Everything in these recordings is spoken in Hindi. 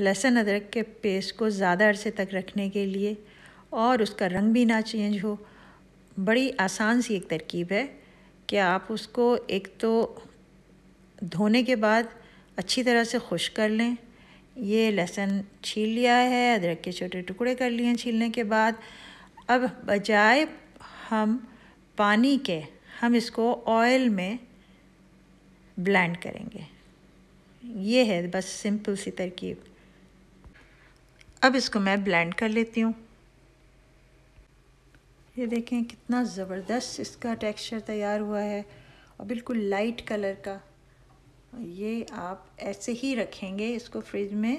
लहसुन अदरक के पेस्ट को ज़्यादा अरसे तक रखने के लिए और उसका रंग भी ना चेंज हो बड़ी आसान सी एक तरकीब है कि आप उसको एक तो धोने के बाद अच्छी तरह से खुश कर लें ये लहसुन छील लिया है अदरक के छोटे टुकड़े कर लिए छीलने के बाद अब बजाय हम पानी के हम इसको ऑयल में ब्लेंड करेंगे ये है बस सिंपल सी तरकीब अब इसको मैं ब्लेंड कर लेती हूँ ये देखें कितना ज़बरदस्त इसका टेक्सचर तैयार हुआ है और बिल्कुल लाइट कलर का ये आप ऐसे ही रखेंगे इसको फ्रिज में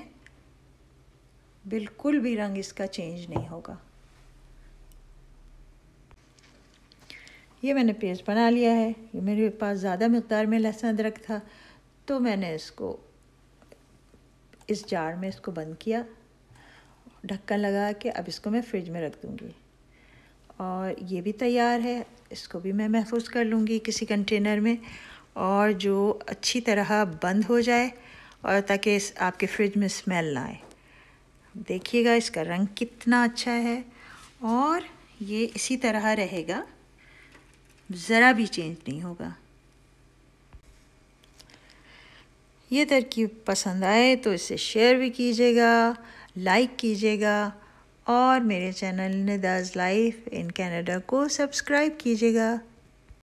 बिल्कुल भी रंग इसका चेंज नहीं होगा ये मैंने पेस्ट बना लिया है ये मेरे पास ज़्यादा मकदार में लहसुन अदरक था तो मैंने इसको इस जार में इसको बंद किया ढक्कन लगा के अब इसको मैं फ्रिज में रख दूँगी और ये भी तैयार है इसको भी मैं महफूज कर लूँगी किसी कंटेनर में और जो अच्छी तरह बंद हो जाए और ताकि इस आपके फ्रिज में स्मेल ना आए देखिएगा इसका रंग कितना अच्छा है और ये इसी तरह रहेगा ज़रा भी चेंज नहीं होगा ये तरकीब पसंद आए तो इसे शेयर भी कीजिएगा लाइक कीजिएगा और मेरे चैनल नदाज लाइफ इन कनाडा को सब्सक्राइब कीजिएगा